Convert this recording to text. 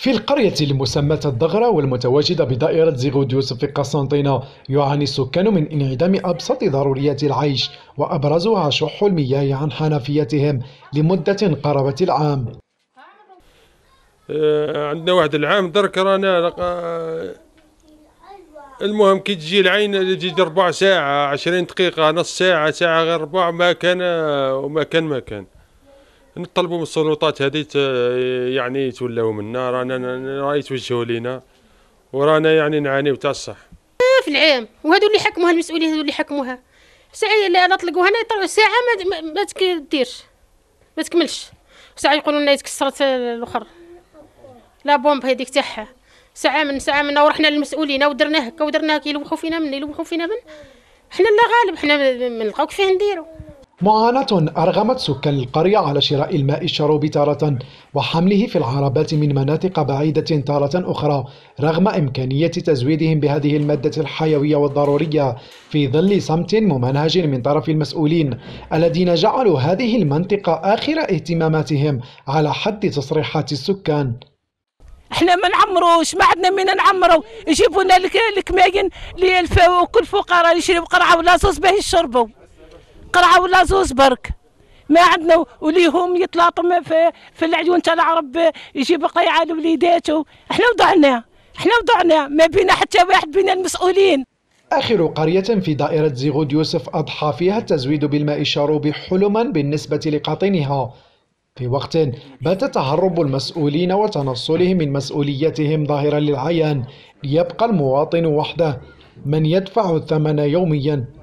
في القرية المسمى الضغرة والمتواجدة بدائرة زيغود يوسف في قسنطينة يعاني السكان من انعدام أبسط ضروريات العيش وأبرزها شح المياه عن حنفيتهم لمدة قرابة العام آه، عندنا واحد العام درك رانا آه، المهم كي تجي العين تجي ربع ساعة عشرين دقيقة نص ساعة ساعة غير ربع ما كان آه، وما كان ما كان نطلبوا من السلطات هذه يعني يتولاو منا رانا راه يتوجهوا لينا ورانا يعني نعانيو تاع الصح في العام وهذو اللي حكموها المسؤولين هذو اللي حكموها ساعه انا نطلقوها هنا ساعه ما ما تديرش ما تكملش ساعه يقولوا لنا تكسرت الاخر لا بومب هذيك تاعها ساعه من ساعه من ورحنا للمسؤولين ودرنا هكا ودرنا هكا يلوحوا فينا من يلوحوا فينا من حنا لا غالب حنا ما نلقاوك فيه نديرو معاناة أرغمت سكان القرية على شراء الماء الشروب تارة وحمله في العربات من مناطق بعيدة تارة أخرى رغم إمكانية تزويدهم بهذه المادة الحيوية والضرورية في ظل صمت ممنهج من طرف المسؤولين الذين جعلوا هذه المنطقة آخر اهتماماتهم على حد تصريحات السكان احنا ما نعمروش ما عندنا من نعمرو يجيبوا لنا الكماين للفقراء الفقراء يشربوا قرعه ولا صوص باش يشربوا قرعه ولا زوز برك ما عندنا وليهم يتلاطم في, في العيون تاع العرب يجيب قيعه لوليداته احنا وضعنا احنا وضعنا ما بينا حتى واحد بين المسؤولين آخر قرية في دائرة زيغود يوسف أضحى فيها التزويد بالماء الشاروب حلما بالنسبة لقاطنها في وقت بات تهرب المسؤولين وتنصلهم من مسؤوليتهم ظاهرا للعيان ليبقى المواطن وحده من يدفع الثمن يوميا